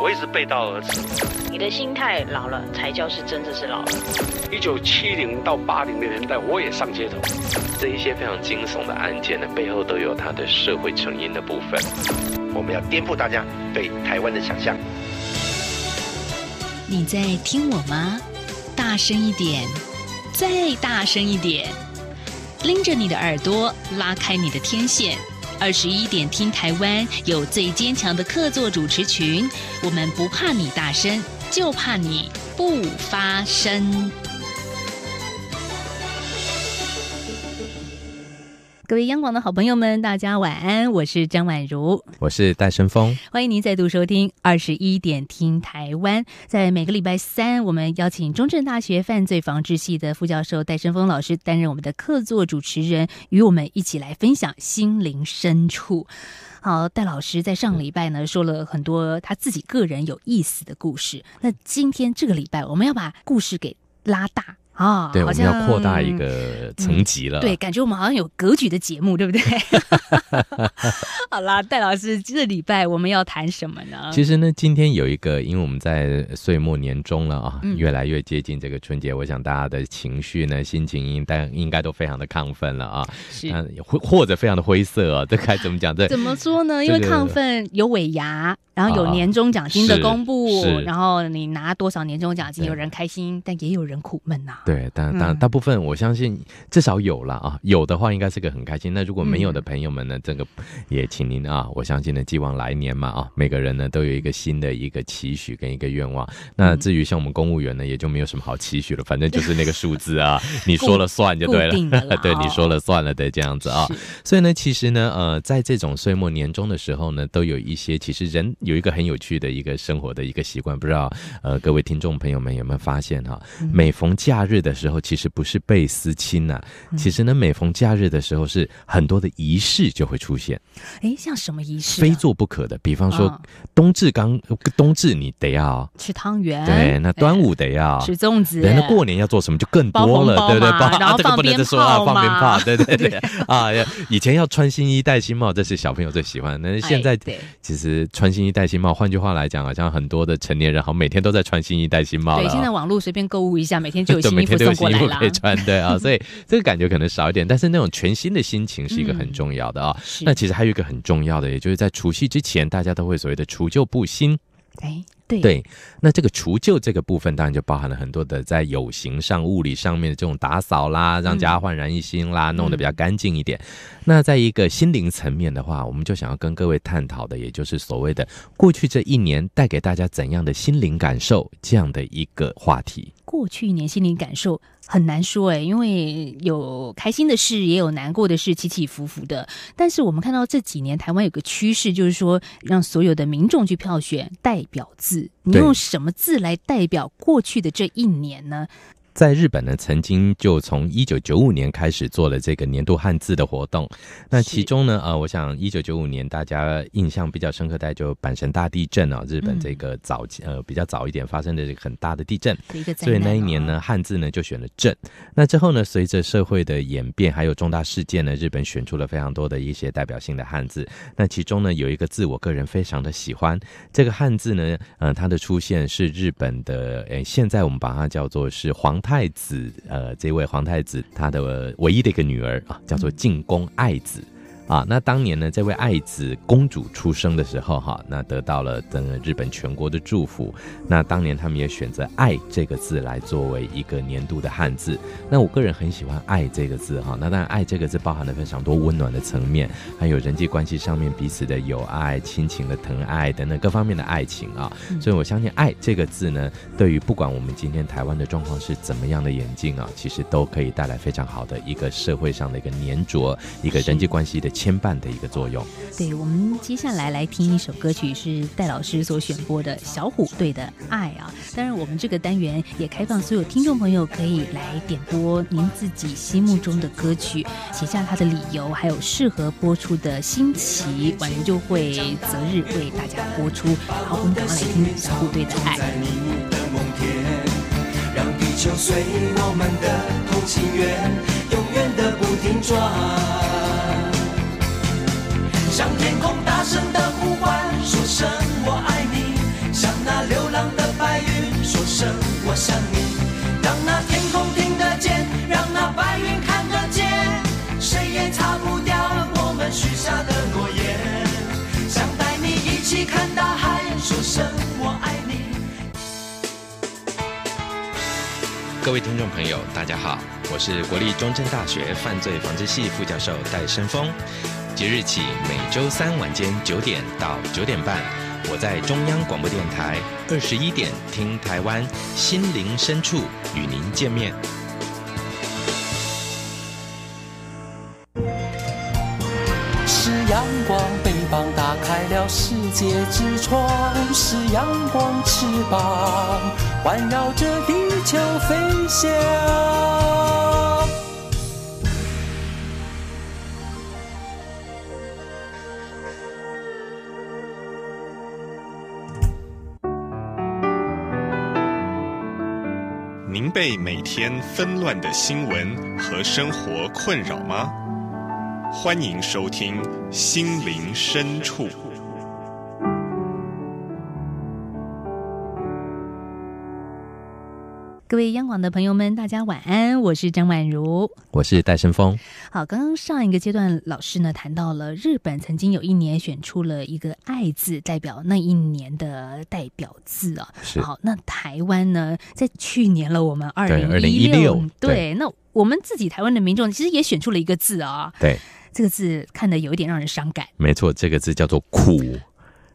我一直背道而驰。你的心态老了，才叫是真的是老了。一九七零到八零的年代，我也上街头。这一些非常惊悚的案件呢，背后都有它的社会成因的部分。我们要颠覆大家对台湾的想象。你在听我吗？大声一点，再大声一点！拎着你的耳朵，拉开你的天线。二十一点听台湾有最坚强的客座主持群，我们不怕你大声，就怕你不发声。各位央广的好朋友们，大家晚安，我是张婉如，我是戴生峰，欢迎您再度收听二十一点听台湾。在每个礼拜三，我们邀请中正大学犯罪防治系的副教授戴生峰老师担任我们的客座主持人，与我们一起来分享心灵深处。好，戴老师在上礼拜呢说了很多他自己个人有意思的故事，那今天这个礼拜我们要把故事给拉大。啊，对，我们要扩大一个层级了。对，感觉我们好像有格局的节目，对不对？好啦，戴老师，这礼拜我们要谈什么呢？其实呢，今天有一个，因为我们在岁末年终了啊，越来越接近这个春节，我想大家的情绪呢，心情应但应该都非常的亢奋了啊。是，或或者非常的灰色，这该怎么讲？这怎么说呢？因为亢奋有尾牙。然后有年终奖金的公布，然后你拿多少年终奖金，有人开心，但也有人苦闷呐。对，但但大部分我相信至少有了啊，有的话应该是个很开心。那如果没有的朋友们呢，这个也请您啊，我相信呢，寄望来年嘛啊，每个人呢都有一个新的一个期许跟一个愿望。那至于像我们公务员呢，也就没有什么好期许了，反正就是那个数字啊，你说了算就对了。对你说了算了的这样子啊，所以呢，其实呢，呃，在这种岁末年终的时候呢，都有一些其实人。有一个很有趣的一个生活的一个习惯，不知道呃各位听众朋友们有没有发现哈？每逢假日的时候，其实不是被思亲呐，其实呢每逢假日的时候是很多的仪式就会出现。哎，像什么仪式？非做不可的，比方说冬至刚冬至你得要吃汤圆，对，那端午得要吃粽子。那过年要做什么就更多了，对不对？然后能再说啊，放鞭炮，对对对啊！以前要穿新衣戴新帽，这是小朋友最喜欢。但是现在其实穿新衣。戴新帽，换句话来讲，好像很多的成年人，好每天都在穿新衣、戴新帽了。对，现在网络随便购物一下，每天就有新衣服 送过来了，对啊，所以这个感觉可能少一点，但是那种全新的心情是一个很重要的啊。那其实还有一个很重要的，也就是在除夕之前，大家都会所谓的除旧布新，哎。对，那这个除旧这个部分，当然就包含了很多的在有形上、物理上面的这种打扫啦，让家焕然一新啦，弄得比较干净一点。那在一个心灵层面的话，我们就想要跟各位探讨的，也就是所谓的过去这一年带给大家怎样的心灵感受这样的一个话题。过去一年心理感受很难说哎，因为有开心的事，也有难过的事，起起伏伏的。但是我们看到这几年台湾有个趋势，就是说让所有的民众去票选代表字，你用什么字来代表过去的这一年呢？在日本呢，曾经就从一九九五年开始做了这个年度汉字的活动。那其中呢，呃，我想一九九五年大家印象比较深刻，大就阪神大地震啊，日本这个早呃比较早一点发生的这个很大的地震，所以那一年呢，汉字呢就选了“震”。那之后呢，随着社会的演变，还有重大事件呢，日本选出了非常多的一些代表性的汉字。那其中呢，有一个字，我个人非常的喜欢。这个汉字呢，呃，它的出现是日本的，呃，现在我们把它叫做是黄。太子，呃，这位皇太子，他的唯一的一个女儿啊，叫做进宫爱子。啊，那当年呢，这位爱子公主出生的时候，哈，那得到了整个日本全国的祝福。那当年他们也选择“爱”这个字来作为一个年度的汉字。那我个人很喜欢“爱”这个字，哈。那当然，“爱”这个字包含了非常多温暖的层面，还有人际关系上面彼此的友爱、亲情的疼爱等等各方面的爱情啊。所以，我相信“爱”这个字呢，对于不管我们今天台湾的状况是怎么样的眼镜啊，其实都可以带来非常好的一个社会上的一个粘着，一个人际关系的。牵绊的一个作用。对我们接下来来听一首歌曲，是戴老师所选播的《小虎队的爱》啊。当然，我们这个单元也开放所有听众朋友可以来点播您自己心目中的歌曲，写下它的理由，还有适合播出的新奇，晚上就会择日为大家播出。好，我们赶快来听《小虎队的爱》。向天空大声的呼唤，说声我爱你；向那流浪的白云说声我想你。让那天空听得见，让那白云看得见，谁也擦不掉我们许下的诺言。想带你一起看大海，说声我爱你。各位听众朋友，大家好，我是国立中正大学犯罪防治系副教授戴生峰。即日起，每周三晚间九点到九点半，我在中央广播电台二十一点听《台湾心灵深处》，与您见面。是阳光，翅膀打开了世界之窗；是阳光，翅膀环绕着地球飞翔。被每天纷乱的新闻和生活困扰吗？欢迎收听心灵深处。各位央广的朋友们，大家晚安，我是张婉如，我是戴胜峰。好，刚刚上一个阶段，老师呢谈到了日本曾经有一年选出了一个“爱”字代表那一年的代表字啊。是。好，那台湾呢，在去年了，我们二零一六，对，那我们自己台湾的民众其实也选出了一个字啊。对。这个字看的有一点让人伤感。没错，这个字叫做苦。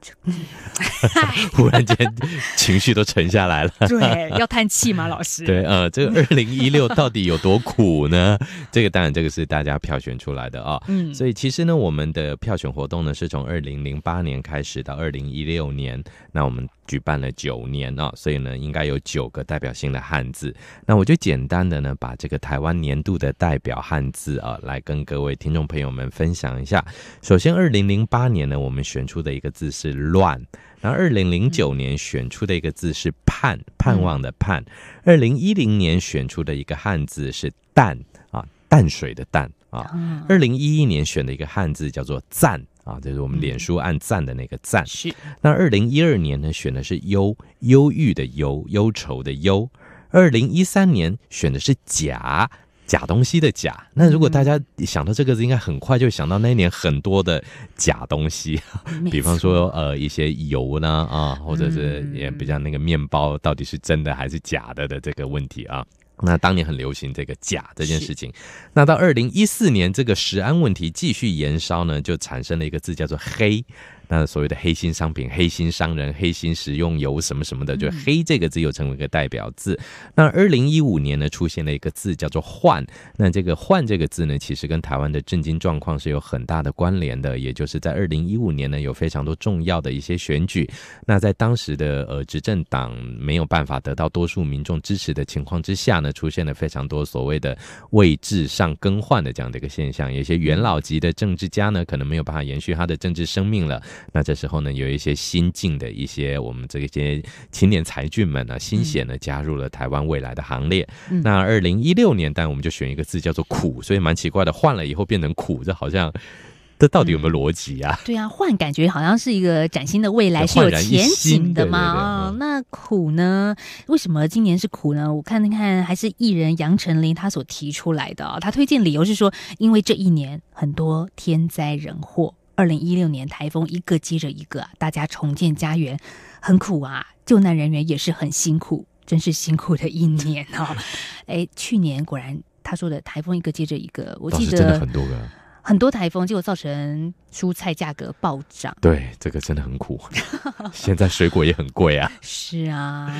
忽然间，情绪都沉下来了。对，要叹气吗，老师？对，呃，这个二零一六到底有多苦呢？这个当然，这个是大家票选出来的啊。嗯，所以其实呢，我们的票选活动呢，是从二零零八年开始到二零一六年，那我们。举办了九年哦，所以呢，应该有九个代表性的汉字。那我就简单的呢，把这个台湾年度的代表汉字啊，来跟各位听众朋友们分享一下。首先，二零零八年呢，我们选出的一个字是“乱”；然后，二零零九年选出的一个字是“盼”，盼望的“盼”；二零一零年选出的一个汉字是“淡”啊，淡水的“淡”啊；二零一一年选的一个汉字叫做“赞”。啊，这是我们脸书按赞的那个赞。是，那二零一二年呢，选的是忧忧郁的忧，忧愁的忧。二零一三年选的是假假东西的假。那如果大家想到这个字，应该很快就想到那一年很多的假东西，比方说呃一些油呢啊，或者是也比较像那个面包到底是真的还是假的的这个问题啊。那当年很流行这个假这件事情，那到二零一四年这个食安问题继续延烧呢，就产生了一个字叫做黑。那所谓的黑心商品、黑心商人、黑心食用油什么什么的，就“黑”这个字又成为一个代表字。那二零一五年呢，出现了一个字叫做“换”。那这个“换”这个字呢，其实跟台湾的震惊状况是有很大的关联的。也就是在二零一五年呢，有非常多重要的一些选举。那在当时的呃执政党没有办法得到多数民众支持的情况之下呢，出现了非常多所谓的位置上更换的这样的一个现象。有些元老级的政治家呢，可能没有办法延续他的政治生命了。那这时候呢，有一些新进的一些我们这些青年才俊们呢，新鲜的加入了台湾未来的行列。那二零一六年，当然我们就选一个字叫做“苦”，所以蛮奇怪的，换了以后变成“苦”，这好像这到底有没有逻辑啊？对啊，换感觉好像是一个崭新的未来，是有前景的嘛。那“苦”呢，为什么今年是“苦”呢？我看看，还是艺人杨丞琳她所提出来的。她推荐理由是说，因为这一年很多天灾人祸。二零一六年台风一个接着一个，大家重建家园，很苦啊！救难人员也是很辛苦，真是辛苦的一年哦。哎，去年果然他说的台风一个接着一个，我记得很多台风，结果造成蔬菜价格暴涨。对，这个真的很苦。现在水果也很贵啊。是啊。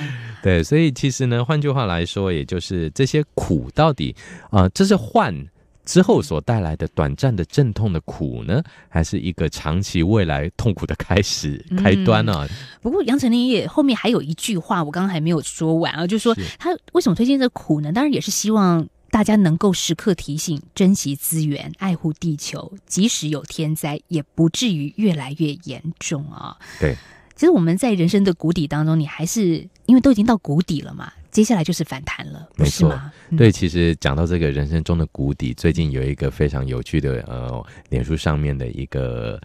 对，所以其实呢，换句话来说，也就是这些苦到底啊，这是换。之后所带来的短暂的阵痛的苦呢，还是一个长期未来痛苦的开始开端呢？不过杨丞琳也后面还有一句话，我刚刚还没有说完啊，就是说他为什么推荐这苦呢？当然也是希望大家能够时刻提醒，珍惜资源，爱护地球，即使有天灾，也不至于越来越严重啊。对，其实我们在人生的谷底当中，你还是因为都已经到谷底了嘛。接下来就是反弹了，没错。对，其实讲到这个人生中的谷底，最近有一个非常有趣的呃，脸书上面的一个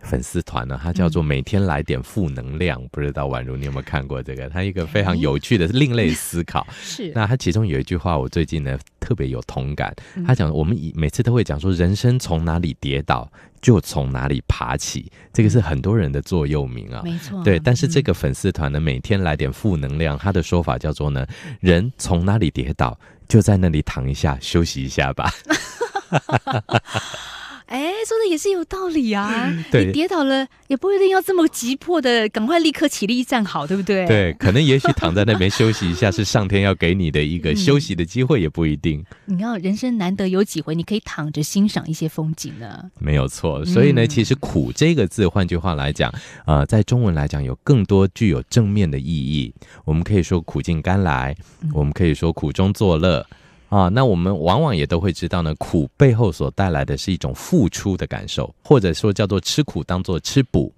粉丝团呢，它叫做“每天来点负能量”，不知道宛如你有没有看过这个？它一个非常有趣的另类思考。是，那它其中有一句话，我最近呢特别有同感。他讲我们以每次都会讲说，人生从哪里跌倒？就从哪里爬起，这个是很多人的座右铭啊，没错。对，但是这个粉丝团呢，每天来点负能量，他的说法叫做呢，人从哪里跌倒，就在那里躺一下，休息一下吧。哎，说的也是有道理啊！你跌倒了也不一定要这么急迫的，赶快立刻起立站好，对不对？对，可能也许躺在那边休息一下，是上天要给你的一个 休息的机会，也不一定。你要人生难得有几回，你可以躺着欣赏一些风景呢。没有错，所以呢，其实“苦”这个字，换句话来讲，呃，在中文来讲，有更多具有正面的意义。我们可以说“苦尽甘来”，我们可以说“苦中作乐”。啊，那我们往往也都会知道呢，苦背后所带来的是一种付出的感受，或者说叫做吃苦当做吃补，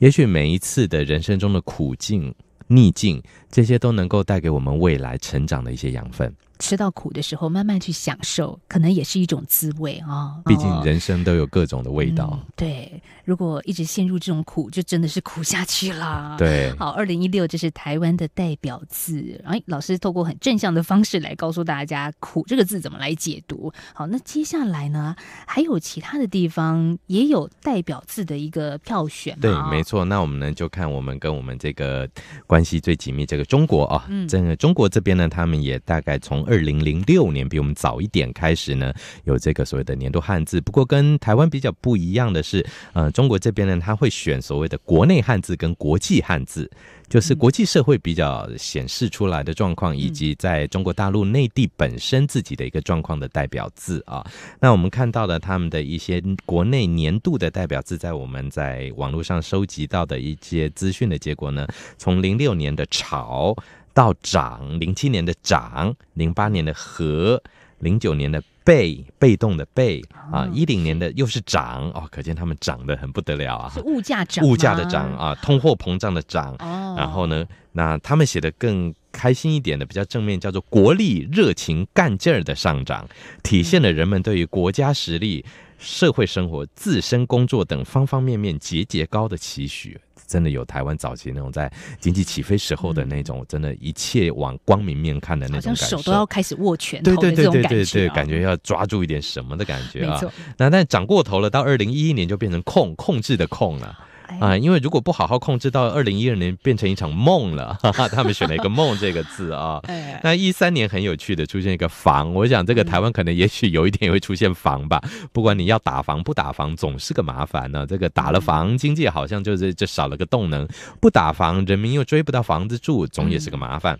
也许每一次的人生中的苦境、逆境，这些都能够带给我们未来成长的一些养分。吃到苦的时候，慢慢去享受，可能也是一种滋味啊。毕竟人生都有各种的味道。对，如果一直陷入这种苦，就真的是苦下去啦。对。好，二零一六这是台湾的代表字，哎，老师透过很正向的方式来告诉大家“苦”这个字怎么来解读。好，那接下来呢，还有其他的地方也有代表字的一个票选。对，没错。那我们呢，就看我们跟我们这个关系最紧密这个中国啊，嗯，这个中国这边呢，他们也大概从二零零六年比我们早一点开始呢，有这个所谓的年度汉字。不过跟台湾比较不一样的是，呃，中国这边呢，他会选所谓的国内汉字跟国际汉字，就是国际社会比较显示出来的状况，以及在中国大陆内地本身自己的一个状况的代表字啊。那我们看到了他们的一些国内年度的代表字，在我们在网络上收集到的一些资讯的结果呢，从零六年的“潮”。到涨，零七年的涨，零八年的和，零九年的被被动的被啊，一零年的又是涨哦，可见他们涨得很不得了啊。是物价涨，物价的涨啊，通货膨胀的涨。哦。然后呢，那他们写的更开心一点的，比较正面，叫做国力热情干劲儿的上涨，体现了人们对于国家实力、社会生活、自身工作等方方面面节节高的期许。真的有台湾早期那种在经济起飞时候的那种，真的一切往光明面看的那种感觉，手都要开始握拳头的那种感觉，感觉要抓住一点什么的感觉啊。那但涨过头了，到二零一一年就变成控控制的控了。啊，因为如果不好好控制，到二零一二年变成一场梦了。他们选了一个“梦”这个字啊。那一三年很有趣的出现一个“房”，我想这个台湾可能也许有一天也会出现房吧。不管你要打房不打房，总是个麻烦呢。这个打了房，经济好像就是就少了个动能；不打房，人民又追不到房子住，总也是个麻烦。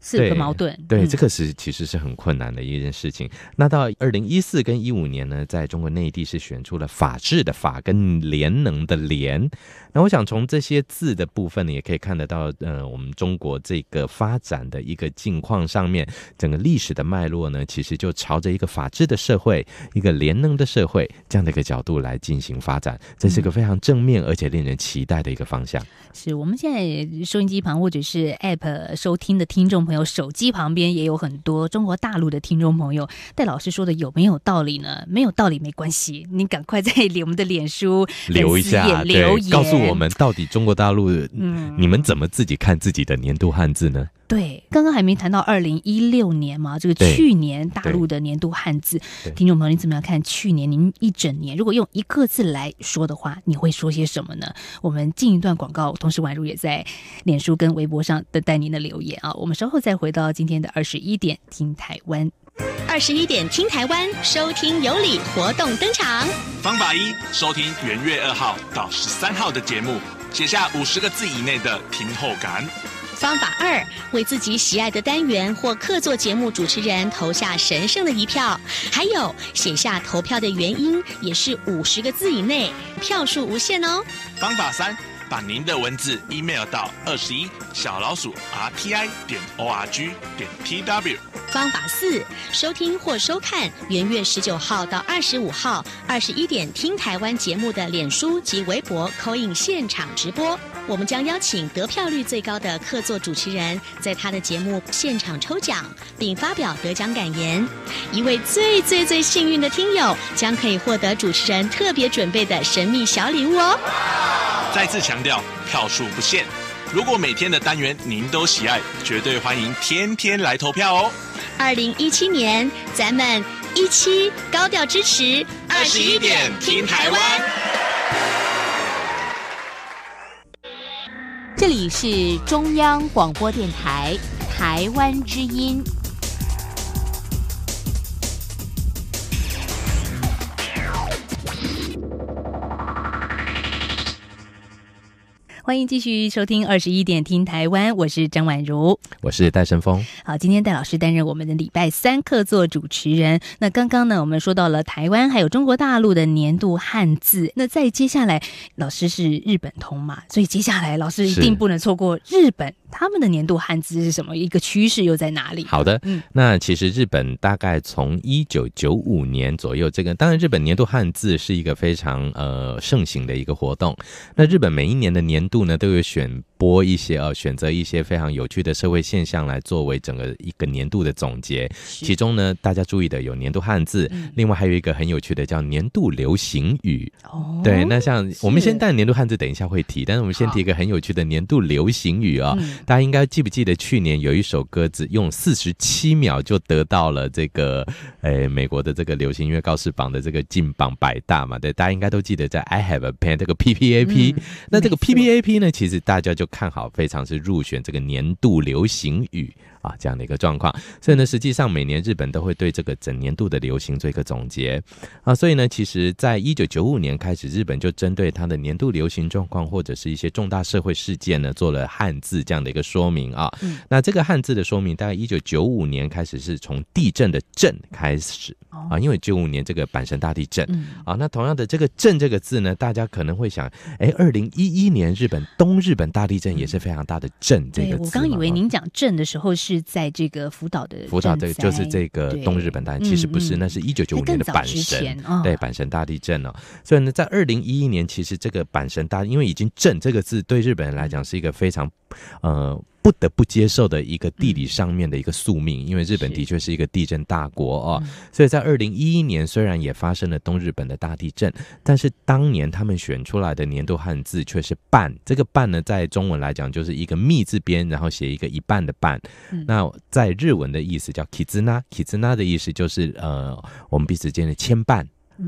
四个矛盾，对这个是其实是很困难的一件事情。那到二零一四跟一五年呢，在中国内地是选出了法治的法跟联能的联。那我想从这些字的部分呢，也可以看得到，呃，我们中国这个发展的一个境况上面，整个历史的脉络呢，其实就朝着一个法治的社会，一个联能的社会这样的一个角度来进行发展。这是个非常正面而且令人期待的一个方向。是我们现在收音机旁或者是 App 收听的听众。朋友，手机旁边也有很多中国大陆的听众朋友。戴老师说的有没有道理呢？没有道理没关系，你赶快在我们的脸书留一下留言，告诉我们到底中国大陆，嗯，你们怎么自己看自己的年度汉字呢？对，刚刚还没谈到二零一六年嘛，这个去年大陆的年度汉字，听众朋友，你怎么样看？去年您一整年，如果用一个字来说的话，你会说些什么呢？我们进一段广告，同时宛如也在脸书跟微博上等待您的留言啊！我们稍后再回到今天的二十一点听台湾，二十一点听台湾收听有礼活动登场，方法一：收听元月二号到十三号的节目，写下五十个字以内的听后感。方法二，为自己喜爱的单元或客座节目主持人投下神圣的一票，还有写下投票的原因，也是五十个字以内，票数无限哦。方法三，把您的文字 email 到二十一小老鼠 r t i 点 o r g 点 p w。方法四，收听或收看元月十九号到二十五号二十一点听台湾节目的脸书及微博 i n 现场直播。我们将邀请得票率最高的客座主持人，在他的节目现场抽奖，并发表得奖感言。一位最最最幸运的听友将可以获得主持人特别准备的神秘小礼物哦！再次强调，票数不限。如果每天的单元您都喜爱，绝对欢迎天天来投票哦。二零一七年，咱们一期高调支持二十一点听台湾。这里是中央广播电台《台湾之音》。欢迎继续收听二十一点听台湾，我是张婉如，我是戴胜峰。好，今天戴老师担任我们的礼拜三客座主持人。那刚刚呢，我们说到了台湾还有中国大陆的年度汉字。那在接下来，老师是日本通嘛，所以接下来老师一定不能错过日本他们的年度汉字是什么，一个趋势又在哪里？好的，嗯，那其实日本大概从一九九五年左右，这个当然日本年度汉字是一个非常呃盛行的一个活动。那日本每一年的年度度呢都有选播一些啊，选择一些非常有趣的社会现象来作为整个一个年度的总结。其中呢，大家注意的有年度汉字，另外还有一个很有趣的叫年度流行语。哦，对，那像我们先带年度汉字，等一下会提，但是我们先提一个很有趣的年度流行语啊。大家应该记不记得去年有一首歌子用四十七秒就得到了这个诶美国的这个流行音乐告示榜的这个进榜百大嘛？对，大家应该都记得，在 I Have a Pen 这个 P P A P，那这个 P P A P。P 呢，其实大家就看好非常是入选这个年度流行语啊这样的一个状况，所以呢，实际上每年日本都会对这个整年度的流行做一个总结啊，所以呢，其实在一九九五年开始，日本就针对它的年度流行状况或者是一些重大社会事件呢，做了汉字这样的一个说明啊。那这个汉字的说明，大概一九九五年开始是从地震的震开始。啊，因为九五年这个阪神大地震啊，那同样的这个震这个字呢，大家可能会想，哎，二零一一年日本东日本大地震也是非常大的震这个字。我刚以为您讲震的时候是在这个福岛的福岛对，就是这个东日本大，其实不是，那是一九九五年的阪神，对阪神大地震哦。所以呢，在二零一一年，其实这个阪神大，因为已经震这个字对日本人来讲是一个非常呃。不得不接受的一个地理上面的一个宿命，因为日本的确是一个地震大国哦。所以在二零一一年虽然也发生了东日本的大地震，但是当年他们选出来的年度汉字却是“半”。这个“半”呢，在中文来讲就是一个“密”字边，然后写一个一半的“半”。那在日文的意思叫 “kizuna”，“kizuna” 的意思就是呃，我们彼此间的牵绊。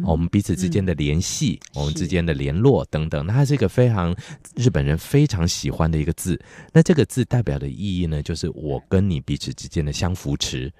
我们彼此之间的联系，我们之间的联络等等，那它是一个非常日本人非常喜欢的一个字。那这个字代表的意义呢，就是我跟你彼此之间的相扶持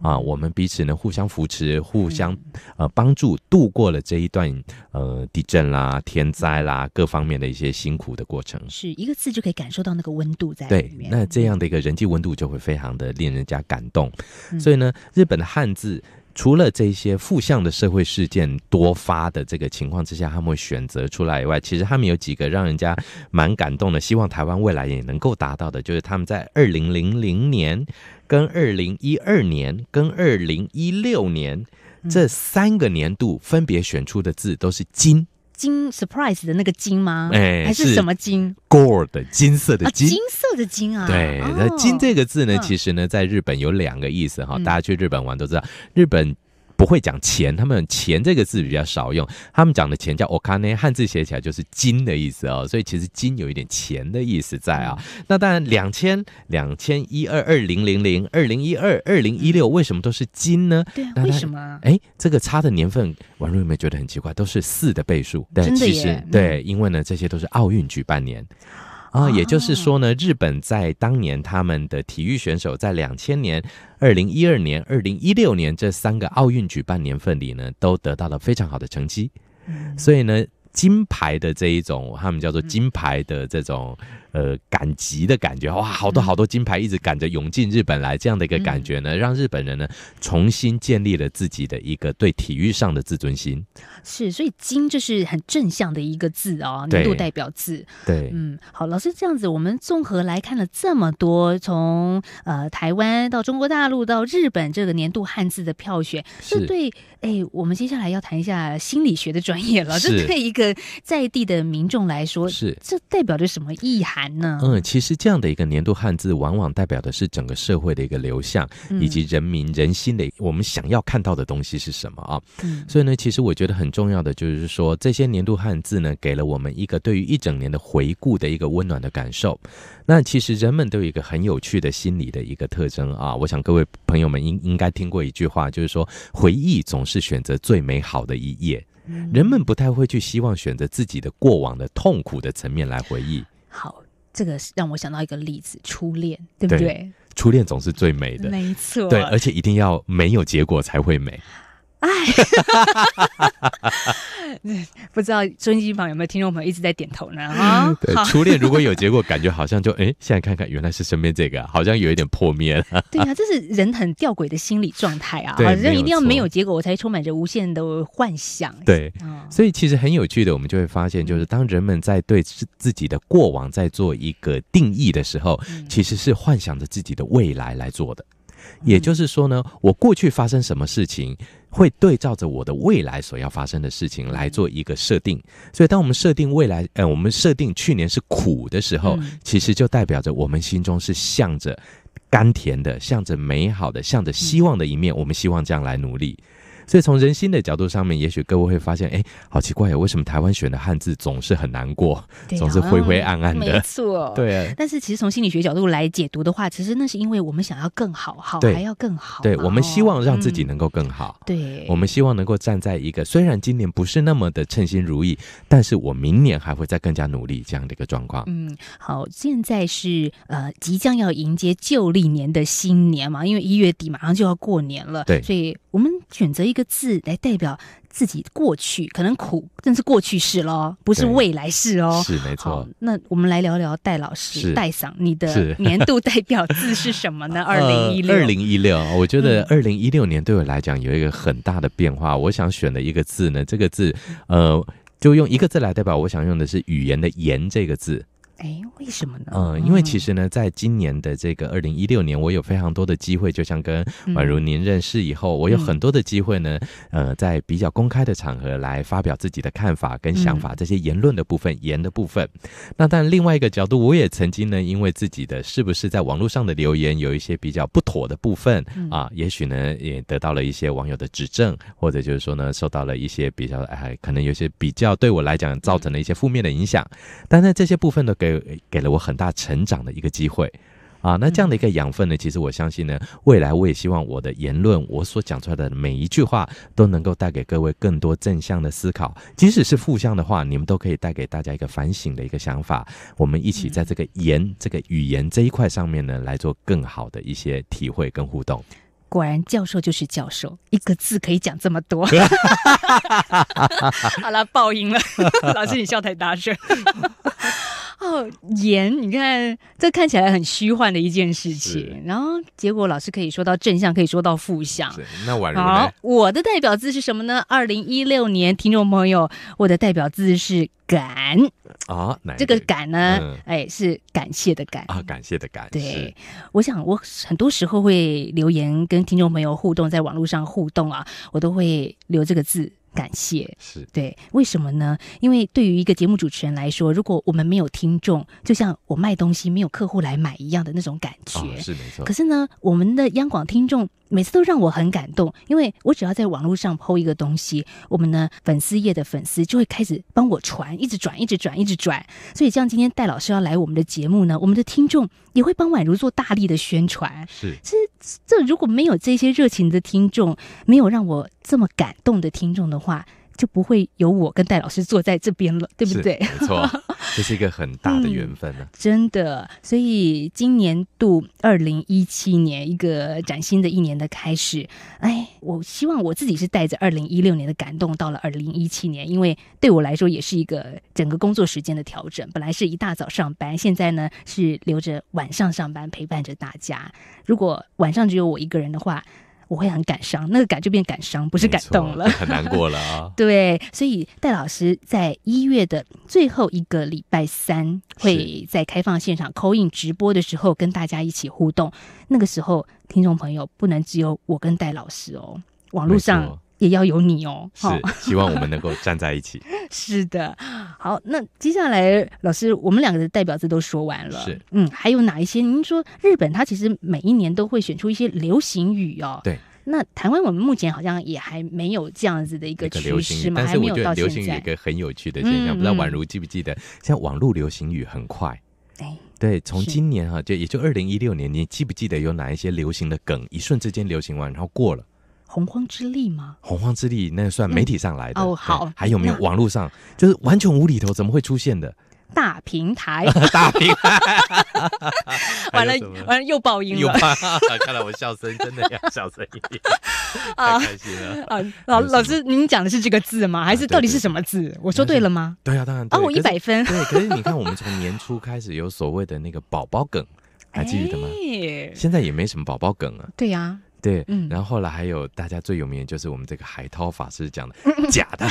啊，我们彼此呢互相扶持，互相呃帮助，度过了这一段呃地震啦、天灾啦各方面的一些辛苦的过程。是一个字就可以感受到那个温度在对，那这样的一个人际温度就会非常的令人家感动。所以呢，日本的汉字。除了这些负向的社会事件多发的这个情况之下，他们会选择出来以外，其实他们有几个让人家蛮感动的，希望台湾未来也能够达到的，就是他们在二零零零年、跟二零一二年、跟二零一六年这三个年度分别选出的字都是金。金 surprise 的那个金吗？哎，还是什么金？gold 金色的金，金色的金啊！对，那金这个字呢，其实呢，在日本有两个意思哈。大家去日本玩都知道，日本。不会讲钱，他们钱这个字比较少用，他们讲的钱叫お金，汉字写起来就是金的意思哦，所以其实金有一点钱的意思在啊。那当然，两千两千一二二零零零二零一二二零一六为什么都是金呢？对，为什么？哎，这个差的年份，王若梅觉得很奇怪，都是四的倍数，但其实对，因为呢，这些都是奥运举办年。啊，也就是说呢，日本在当年他们的体育选手在两千年、二零一二年、二零一六年这三个奥运举办年份里呢，都得到了非常好的成绩，所以呢，金牌的这一种，他们叫做金牌的这种。呃，赶集的感觉，哇，好多好多金牌一直赶着涌进日本来，这样的一个感觉呢，让日本人呢重新建立了自己的一个对体育上的自尊心。是，所以“金”就是很正向的一个字哦，年度代表字。对，嗯，好，老师这样子，我们综合来看了这么多，从呃台湾到中国大陆到日本这个年度汉字的票选，是对，哎，我们接下来要谈一下心理学的专业了，这对一个在地的民众来说，是，这代表着什么意涵？嗯，其实这样的一个年度汉字，往往代表的是整个社会的一个流向，以及人民人心的我们想要看到的东西是什么啊？嗯，所以呢，其实我觉得很重要的就是说，这些年度汉字呢，给了我们一个对于一整年的回顾的一个温暖的感受。那其实人们都有一个很有趣的心理的一个特征啊，我想各位朋友们应应该听过一句话，就是说回忆总是选择最美好的一页，人们不太会去希望选择自己的过往的痛苦的层面来回忆。好。这个让我想到一个例子，初恋，对不对？初恋总是最美的，没错。对，而且一定要没有结果才会美。哎，不知道周心房有没有听众？朋友一直在点头呢。哈，初恋如果有结果，感觉好像就哎，现在看看原来是身边这个，好像有一点破灭了。对呀，这是人很吊诡的心理状态啊，好像一定要没有结果，我才充满着无限的幻想。对，所以其实很有趣的，我们就会发现，就是当人们在对自己的过往在做一个定义的时候，其实是幻想着自己的未来来做的。也就是说呢，我过去发生什么事情。会对照着我的未来所要发生的事情来做一个设定，所以当我们设定未来，呃，我们设定去年是苦的时候，其实就代表着我们心中是向着甘甜的、向着美好的、向着希望的一面，我们希望这样来努力。所以从人心的角度上面，也许各位会发现，哎，好奇怪呀，为什么台湾选的汉字总是很难过，总是灰灰暗暗的？没错，对。但是其实从心理学角度来解读的话，其实那是因为我们想要更好，好还要更好，对我们希望让自己能够更好，对，我们希望能够站在一个虽然今年不是那么的称心如意，但是我明年还会再更加努力这样的一个状况。嗯，好，现在是呃即将要迎接旧历年的新年嘛，因为一月底马上就要过年了，对，所以我们选择一。一个字来代表自己过去，可能苦，但是过去式喽，不是未来式哦。是没错。那我们来聊聊戴老师，戴桑，你的年度代表字是什么呢？二零一六，二零一六，我觉得二零一六年对我来讲有一个很大的变化。我想选的一个字呢，这个字，呃，就用一个字来代表，我想用的是语言的“言”这个字。哎，为什么呢？嗯，因为其实呢，在今年的这个二零一六年，我有非常多的机会，就像跟宛如您认识以后，我有很多的机会呢，呃，在比较公开的场合来发表自己的看法跟想法，这些言论的部分，言的部分。那但另外一个角度，我也曾经呢，因为自己的是不是在网络上的留言有一些比较不妥的部分啊，也许呢，也得到了一些网友的指正，或者就是说呢，受到了一些比较哎，可能有些比较对我来讲造成了一些负面的影响。但在这些部分的。给给了我很大成长的一个机会啊！那这样的一个养分呢，其实我相信呢，未来我也希望我的言论，我所讲出来的每一句话，都能够带给各位更多正向的思考。即使是负向的话，你们都可以带给大家一个反省的一个想法。我们一起在这个言这个语言这一块上面呢，来做更好的一些体会跟互动。果然教授就是教授，一个字可以讲这么多。好了，报应了，老师你笑太大声。哦，言，你看这看起来很虚幻的一件事情，然后结果老师可以说到正向，可以说到负向，那宛如。我的代表字是什么呢？二零一六年听众朋友，我的代表字是感啊，这个感呢，哎，是感谢的感啊，感谢的感。对，我想我很多时候会留言跟听众朋友互动，在网络上互动啊，我都会留这个字。感谢是对，为什么呢？因为对于一个节目主持人来说，如果我们没有听众，就像我卖东西没有客户来买一样的那种感觉，是没错。可是呢，我们的央广听众每次都让我很感动，因为我只要在网络上抛一个东西，我们呢粉丝页的粉丝就会开始帮我传，一直转，一直转，一直转。所以像今天戴老师要来我们的节目呢，我们的听众也会帮宛如做大力的宣传。是，这这如果没有这些热情的听众，没有让我。这么感动的听众的话，就不会有我跟戴老师坐在这边了，对不对？没错，这是一个很大的缘分呢。真的，所以今年度二零一七年一个崭新的一年的开始，哎，我希望我自己是带着二零一六年的感动到了二零一七年，因为对我来说也是一个整个工作时间的调整。本来是一大早上班，现在呢是留着晚上上班，陪伴着大家。如果晚上只有我一个人的话。我会很感伤，那个感就变感伤，不是感动了，很难过了啊。对，所以戴老师在一月的最后一个礼拜三会在开放现场口 o 直播的时候跟大家一起互动，那个时候听众朋友不能只有我跟戴老师哦，网络上。也要有你哦，是希望我们能够站在一起。是的，好，那接下来老师，我们两个的代表字都说完了。是，嗯，还有哪一些？您说日本它其实每一年都会选出一些流行语哦。对，那台湾我们目前好像也还没有这样子的一个流行语但是我觉得流行一个很有趣的现象。不知道宛如记不记得，像网络流行语很快。哎，对，从今年哈就也就二零一六年，你记不记得有哪一些流行的梗，一瞬之间流行完然后过了。洪荒之力吗？洪荒之力那算媒体上来的哦。好，还有没有网络上就是完全无厘头怎么会出现的？大平台，大平台，完了完了又爆音了。看来我笑声真的要小声音，太开心了。老老师，您讲的是这个字吗？还是到底是什么字？我说对了吗？对啊，当然哦，我一百分。对，可是你看，我们从年初开始有所谓的那个宝宝梗，还记得的吗？现在也没什么宝宝梗了。对呀。对，然后后来还有大家最有名的就是我们这个海涛法师讲的，假的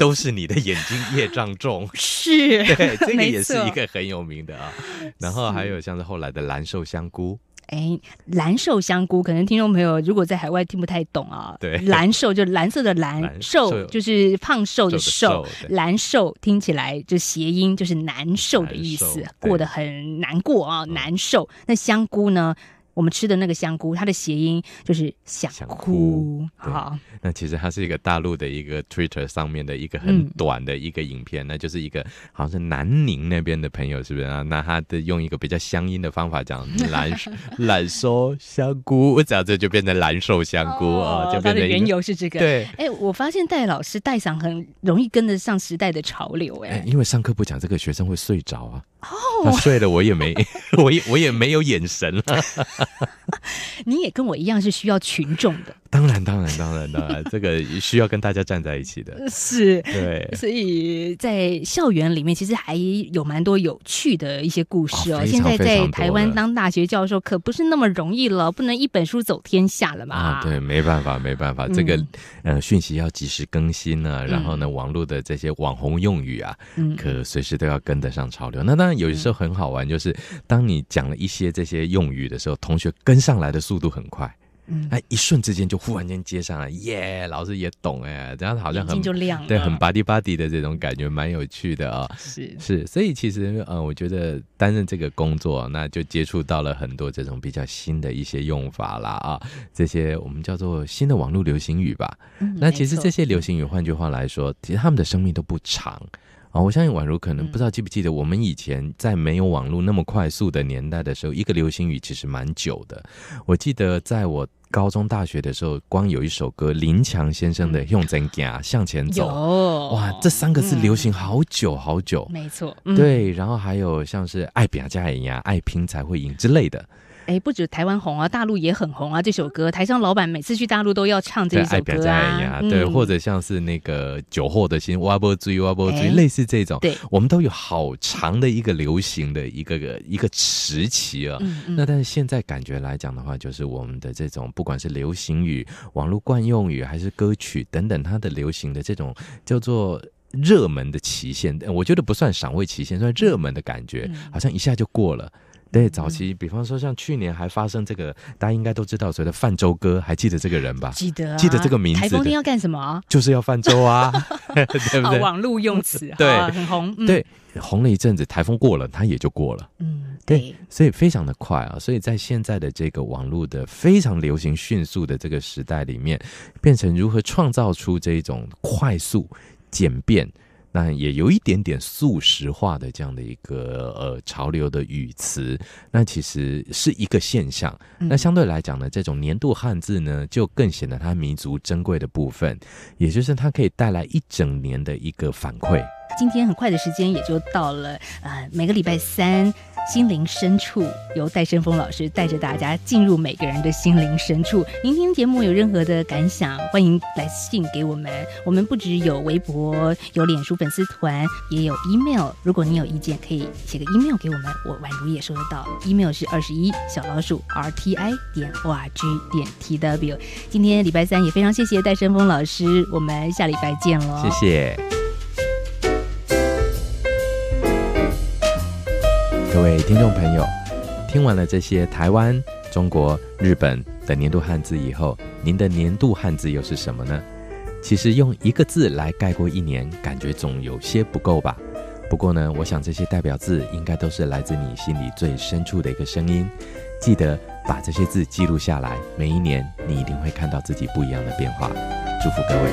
都是你的眼睛业障重，是，对，这个也是一个很有名的啊。然后还有像是后来的蓝瘦香菇，哎，蓝瘦香菇，可能听众朋友如果在海外听不太懂啊，对，蓝瘦就蓝色的蓝瘦，就是胖瘦的瘦，蓝瘦听起来就谐音就是难受的意思，过得很难过啊，难受。那香菇呢？我们吃的那个香菇，它的谐音就是想哭。好，那其实它是一个大陆的一个 Twitter 上面的一个很短的一个影片，那就是一个好像是南宁那边的朋友，是不是啊？那他的用一个比较乡音的方法讲“蓝蓝瘦香菇”，我讲这就变成“蓝瘦香菇”啊，就变得。它的缘由是这个。对，哎，我发现戴老师戴嗓很容易跟得上时代的潮流哎，因为上课不讲这个，学生会睡着啊。哦，他睡了，我也没，我我也没有眼神了。你也跟我一样是需要群众的，当然当然当然当然，这个需要跟大家站在一起的，是，对。所以，在校园里面，其实还有蛮多有趣的一些故事哦。现在在台湾当大学教授可不是那么容易了，不能一本书走天下了嘛。啊，对，没办法，没办法，这个嗯，讯息要及时更新呢。然后呢，网络的这些网红用语啊，可随时都要跟得上潮流。那当然，有的时候很好玩，就是当你讲了一些这些用语的时候，同同学跟上来的速度很快，嗯，哎，一瞬之间就忽然间接上了，耶！老师也懂哎，这样子好像很对，很巴 o 巴 y 的这种感觉，蛮有趣的啊。是是，所以其实呃，我觉得担任这个工作，那就接触到了很多这种比较新的一些用法啦啊，这些我们叫做新的网络流行语吧。那其实这些流行语，换句话来说，其实他们的生命都不长。哦，我相信宛如可能不知道记不记得，我们以前在没有网络那么快速的年代的时候，一个流行语其实蛮久的。我记得在我高中、大学的时候，光有一首歌林强先生的《用真劲向前走》，哇，这三个字流行好久好久，没错。对，然后还有像是“爱比家赢呀，爱拼才会赢”之类的。哎，不止台湾红啊，大陆也很红啊！这首歌，台商老板每次去大陆都要唱这首歌啊。对，或者像是那个酒后的心，哇不追，哇不追，类似这种。对，我们都有好长的一个流行的一个一个时期啊。那但是现在感觉来讲的话，就是我们的这种不管是流行语、网络惯用语，还是歌曲等等，它的流行的这种叫做热门的期限，我觉得不算赏味期限，算热门的感觉，好像一下就过了。对，早期比方说像去年还发生这个，大家应该都知道所谓的“泛舟哥”，还记得这个人吧？记得，记得这个名字。台风天要干什么？就是要泛舟啊，对不对？网络用词，对，很红，对，红了一阵子。台风过了，它也就过了。嗯，对，所以非常的快啊。所以在现在的这个网络的非常流行、迅速的这个时代里面，变成如何创造出这一种快速、简便。那也有一点点素食化的这样的一个呃潮流的语词，那其实是一个现象。那相对来讲呢，这种年度汉字呢，就更显得它弥足珍贵的部分，也就是它可以带来一整年的一个反馈。今天很快的时间也就到了，呃，每个礼拜三。心灵深处，由戴生峰老师带着大家进入每个人的心灵深处。您听节目有任何的感想，欢迎来私信给我们。我们不只有微博，有脸书粉丝团，也有 email。如果你有意见，可以写个 email 给我们，我宛如也收得到。email 是二十一小老鼠 r t i 点 o r g 点 t w。今天礼拜三也非常谢谢戴生峰老师，我们下礼拜见喽。谢谢。各位听众朋友，听完了这些台湾、中国、日本的年度汉字以后，您的年度汉字又是什么呢？其实用一个字来概括一年，感觉总有些不够吧。不过呢，我想这些代表字应该都是来自你心里最深处的一个声音。记得把这些字记录下来，每一年你一定会看到自己不一样的变化。祝福各位。